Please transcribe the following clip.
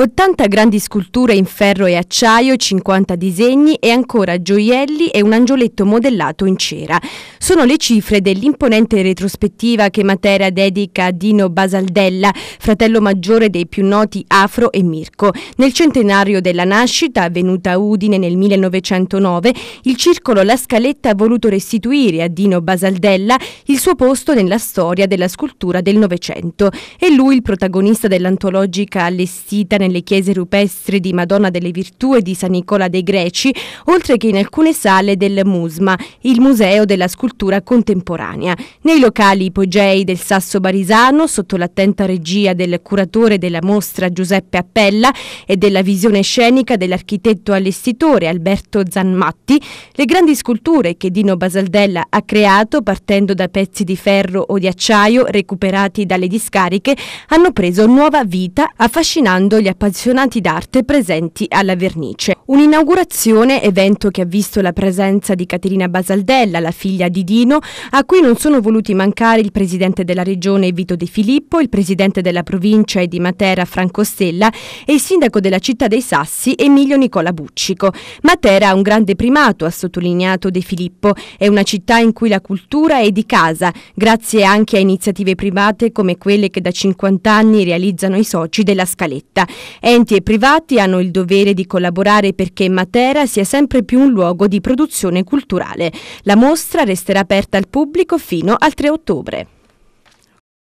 80 grandi sculture in ferro e acciaio, 50 disegni e ancora gioielli e un angioletto modellato in cera. Sono le cifre dell'imponente retrospettiva che Matera dedica a Dino Basaldella, fratello maggiore dei più noti Afro e Mirko. Nel centenario della nascita, avvenuta a Udine nel 1909, il circolo La Scaletta ha voluto restituire a Dino Basaldella il suo posto nella storia della scultura del Novecento. È lui il protagonista dell'antologica allestita nelle chiese rupestri di Madonna delle Virtù e di San Nicola dei Greci, oltre che in alcune sale del Musma, il museo della scultura cultura contemporanea. Nei locali ipogei del Sasso Barisano, sotto l'attenta regia del curatore della mostra Giuseppe Appella e della visione scenica dell'architetto allestitore Alberto Zanmatti, le grandi sculture che Dino Basaldella ha creato partendo da pezzi di ferro o di acciaio recuperati dalle discariche hanno preso nuova vita affascinando gli appassionati d'arte presenti alla vernice. Un'inaugurazione evento che ha visto la presenza di Caterina Basaldella, la figlia di Gradino, a cui non sono voluti mancare il presidente della regione Vito De Filippo, il presidente della provincia e di Matera Franco Stella e il sindaco della città dei Sassi Emilio Nicola Buccico. Matera ha un grande primato, ha sottolineato De Filippo, è una città in cui la cultura è di casa, grazie anche a iniziative private come quelle che da 50 anni realizzano i soci della Scaletta. Enti e privati hanno il dovere di collaborare perché Matera sia sempre più un luogo di produzione culturale. La mostra resterà aperta al pubblico fino al 3 ottobre.